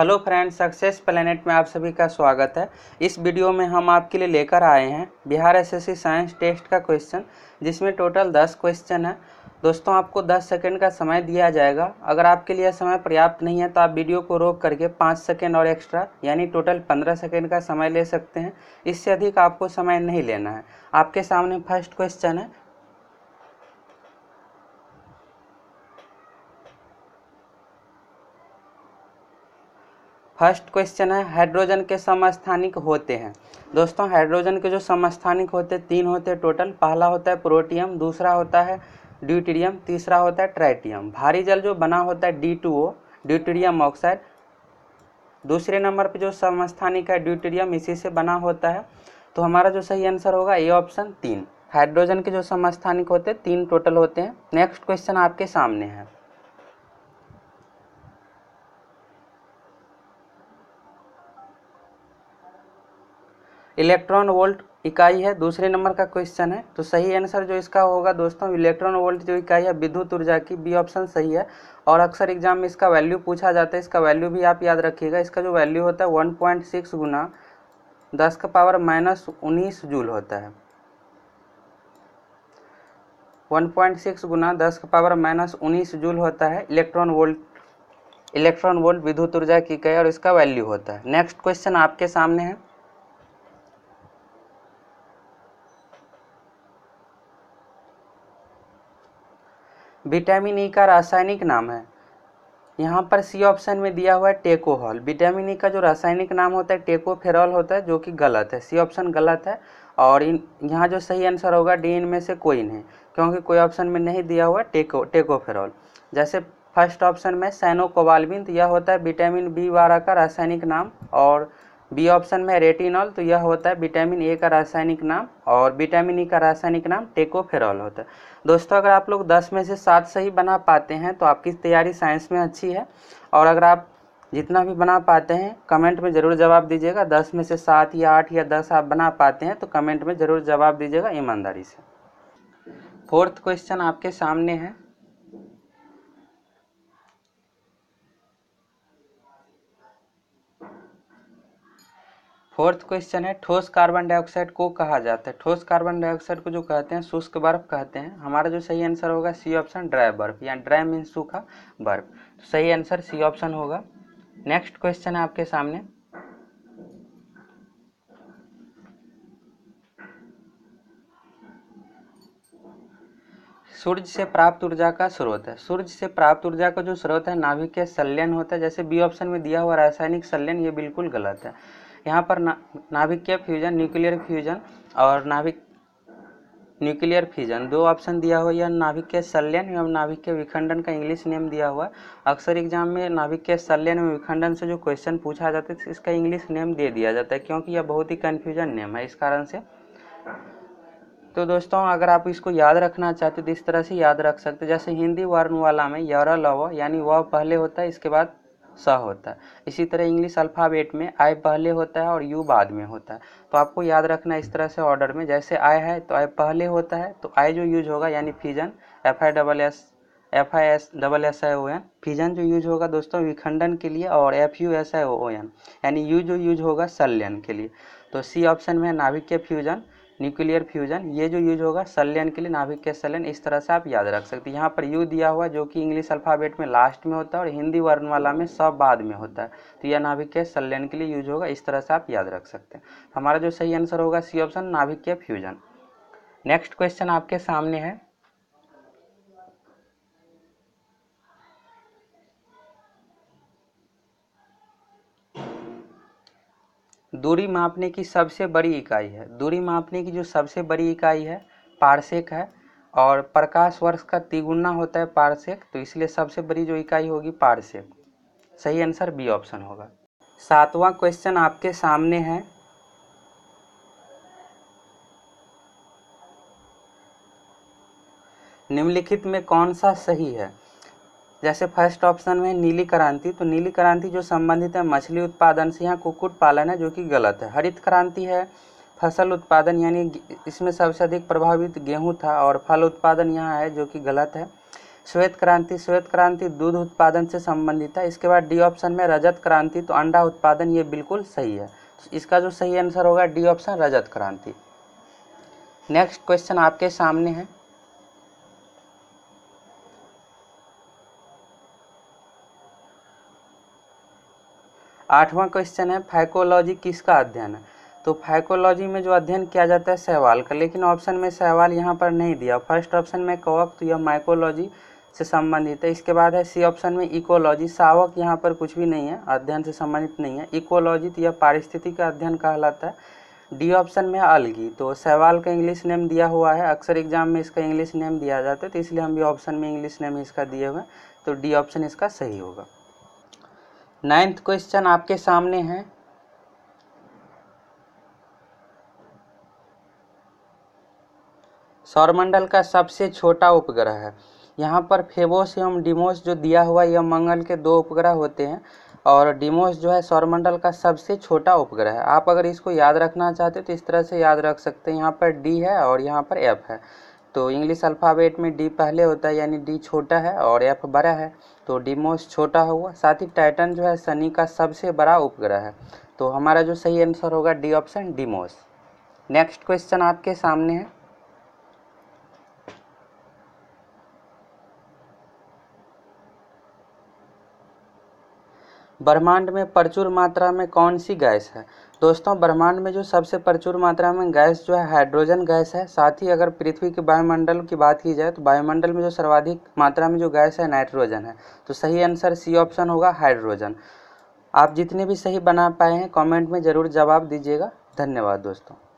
hello friends success planet में आप सभी का स्वागत है इस वीडियो में हम आपके लिए लेकर आए हैं बिहार एसएससी साइंस टेस्ट का क्वेश्चन जिसमें टोटल दस क्वेश्चन है दोस्तों आपको दस सेकेंड का समय दिया जाएगा अगर आपके लिए समय पर्याप्त नहीं है तो आप वीडियो को रोक करके पाँच सेकेंड और एक्स्ट्रा यानी टोटल पंद्रह सेकेंड का समय ले सकते हैं इससे अधिक आपको समय नहीं लेना है आपके सामने फर्स्ट क्वेश्चन है फर्स्ट क्वेश्चन है हाइड्रोजन के समस्थानिक होते हैं दोस्तों हाइड्रोजन के जो समस्थानिक होते हैं तीन होते हैं टोटल पहला होता है प्रोटियम दूसरा होता है ड्यूटीरियम तीसरा होता है ट्राइटियम भारी जल जो बना होता है D two O deuterium oxide दूसरे नंबर पे जो समस्थानिक है ड्यूटेरियम इसी से बना होता है तो हमारा जो सही आंसर होगा ए ऑप्शन तीन हाइड्रोजन के जो समस्थानिक होते हैं तीन टोटल होते हैं नेक्स्ट क्वेश्चन आपके सामने है इलेक्ट्रॉन वोल्ट इकाई है दूसरे नंबर का क्वेश्चन है तो सही आंसर जो इसका होगा दोस्तों इलेक्ट्रॉन वोल्ट जो इकाई है विद्युत ऊर्जा की बी ऑप्शन सही है और अक्सर एग्जाम में इसका वैल्यू पूछा जाता है इसका वैल्यू भी आप याद रखिएगा इसका जो वैल्यू होता है वन पॉइंट सिक्स गुना दस का पावर माइनस उन्नीस जूल होता है वन पॉइंट सिक्स गुना दस का पावर माइनस उन्नीस जूल होता है इलेक्ट्रॉन वोल्ट इलेक्ट्रॉन वोल्ट विद्युत ऊर्जा की कई और इसका वैल्यू होता है नेक्स्ट क्वेश्चन आपके सामने है विटामिन ई e का रासायनिक नाम है यहाँ पर सी ऑप्शन में दिया हुआ है टेकोहॉल विटामिन ई e का जो रासायनिक नाम होता है टेकोफेरॉल होता है जो कि गलत है सी ऑप्शन गलत है और इन यहाँ जो सही आंसर होगा डी इन में से कोई नहीं क्योंकि कोई ऑप्शन में नहीं दिया हुआ टेको टेकोफेरॉल जैसे फर्स्ट ऑप्शन में सैनोकोबालबिन यह होता है विटामिन बी बारह का रासायनिक नाम और बी ऑप्शन में रेटिनॉल तो यह होता है विटामिन ए का रासायनिक नाम और विटामिन ई e का रासायनिक नाम टेकोफेरॉल होता है दोस्तों अगर आप लोग दस में से सात सही बना पाते हैं तो आपकी तैयारी साइंस में अच्छी है और अगर आप जितना भी बना पाते हैं कमेंट में ज़रूर जवाब दीजिएगा दस में से सात या आठ या दस आप बना पाते हैं तो कमेंट में ज़रूर जवाब दीजिएगा ईमानदारी से फोर्थ क्वेश्चन आपके सामने है फोर्थ क्वेश्चन है ठोस कार्बन डाइऑक्साइड को कहा जाता है ठोस कार्बन डाइऑक्साइड को जो कहते हैं शुष्क बर्फ कहते हैं हमारा जो सही आंसर होगा सी ऑप्शन ड्राई बर्फ या ड्राई मीन सूखा बर्फ तो सही आंसर सी ऑप्शन होगा नेक्स्ट क्वेश्चन है आपके सामने सूर्य से प्राप्त ऊर्जा का स्रोत है सूर्य से प्राप्त ऊर्जा का जो स्रोत है नाभिक संलयन होता है जैसे बी ऑप्शन में दिया हुआ रासायनिक संलयन ये बिल्कुल गलत है यहाँ पर ना नाभिकीय फ्यूजन न्यूक्लियर फ्यूजन और नाभिक न्यूक्लियर फ्यूजन दो ऑप्शन दिया हुआ यह नाभिक के एवं नाभिक के विखंडन का इंग्लिश नेम दिया हुआ है अक्सर एग्जाम में नाभिक के एवं विखंडन से जो क्वेश्चन पूछा जाता है इसका इंग्लिश नेम दे दिया जाता है क्योंकि यह बहुत ही कन्फ्यूजन नेम है इस कारण से तो दोस्तों अगर आप इसको याद रखना चाहते हो तो इस तरह से याद रख सकते जैसे हिंदी वर्ण वाला में यर लव यानी वह पहले होता है इसके बाद स होता है इसी तरह इंग्लिश अल्फ़ाबेट में आई पहले होता है और यू बाद में होता है तो आपको याद रखना इस तरह से ऑर्डर में जैसे आई है तो आई पहले होता है तो आई जो यूज होगा यानी fission F I double S F I S double S I O N fission जो यूज होगा दोस्तों विखंडन के लिए और F U S I O N यानी यू जो यूज होगा सल्यन के लिए तो सी ऑप्शन में है नाभिक के फ्यूजन न्यूक्लियर फ्यूजन ये जो यूज होगा सल्यन के लिए नाभिक के सल्यन इस तरह से आप याद रख सकते हैं यहाँ पर यू दिया हुआ जो कि इंग्लिश अल्फ़ाबेट में लास्ट में होता है और हिंदी वर्णमाला में सब बाद में होता है तो यह नाभिक के सल्यन के लिए यूज होगा इस तरह से आप याद रख सकते हैं हमारा जो सही आंसर होगा सी ऑप्शन नाभिक के फ्यूजन नेक्स्ट क्वेश्चन आपके सामने है दूरी मापने की सबसे बड़ी इकाई है दूरी मापने की जो सबसे बड़ी इकाई है पारसेक है और प्रकाश वर्ष का तिगुना होता है पारसेक तो इसलिए सबसे बड़ी जो इकाई होगी पारसेक सही आंसर बी ऑप्शन होगा सातवां क्वेश्चन आपके सामने है निम्नलिखित में कौन सा सही है जैसे फर्स्ट ऑप्शन में नीली क्रांति तो नीली क्रांति जो संबंधित है मछली उत्पादन से यहाँ कुक्कुट पालन है जो कि गलत है हरित क्रांति है फसल उत्पादन यानी इसमें सबसे अधिक प्रभावित गेहूं था और फल उत्पादन यहाँ है जो कि गलत है श्वेत क्रांति श्वेत क्रांति दूध उत्पादन से संबंधित है इसके बाद डी ऑप्शन में रजत क्रांति तो अंडा उत्पादन ये बिल्कुल सही है इसका जो सही आंसर होगा डी ऑप्शन रजत क्रांति नेक्स्ट क्वेश्चन आपके सामने है आठवां क्वेश्चन है फाइकोलॉजी किसका अध्ययन है तो फाइकोलॉजी में जो अध्ययन किया जाता है सहवाल का लेकिन ऑप्शन में सहवाल यहाँ पर नहीं दिया फर्स्ट ऑप्शन में कवक तो यह माइकोलॉजी से संबंधित है इसके बाद है सी ऑप्शन में इकोलॉजी सावक यहाँ पर कुछ भी नहीं है अध्ययन से संबंधित नहीं है इकोलॉजी तो यह पारिस्थिति का अध्ययन कहलाता है डी ऑप्शन में अलगी तो सहवाल का इंग्लिश नेम दिया हुआ है अक्सर एग्जाम में इसका इंग्लिश नेम दिया जाता है तो इसलिए हम भी ऑप्शन में इंग्लिश नेम इसका दिए हुए हैं तो डी ऑप्शन इसका सही होगा नाइन्थ क्वेश्चन आपके सामने है सौरमंडल का सबसे छोटा उपग्रह है यहाँ पर फेबोस एवं डिमोस जो दिया हुआ यह मंगल के दो उपग्रह होते हैं और डिमोस जो है सौरमंडल का सबसे छोटा उपग्रह है आप अगर इसको याद रखना चाहते हो तो इस तरह से याद रख सकते हैं यहाँ पर डी है और यहाँ पर एफ है तो इंग्लिश अल्फ़ाबेट में डी पहले होता है यानी डी छोटा है और एफ बड़ा है तो डी मोस्ट छोटा हुआ साथ ही टाइटन जो है शनि का सबसे बड़ा उपग्रह है तो हमारा जो सही आंसर होगा डी ऑप्शन डी मोस नेक्स्ट क्वेश्चन आपके सामने है ब्रह्मांड में प्रचुर मात्रा में कौन सी गैस है दोस्तों ब्रह्मांड में जो सबसे प्रचुर मात्रा में गैस जो है हाइड्रोजन गैस है साथ ही अगर पृथ्वी के वायुमंडल की बात की जाए तो वायुमंडल में जो सर्वाधिक मात्रा में जो गैस है नाइट्रोजन है तो सही आंसर सी ऑप्शन होगा हाइड्रोजन आप जितने भी सही बना पाए हैं कमेंट में ज़रूर जवाब दीजिएगा धन्यवाद दोस्तों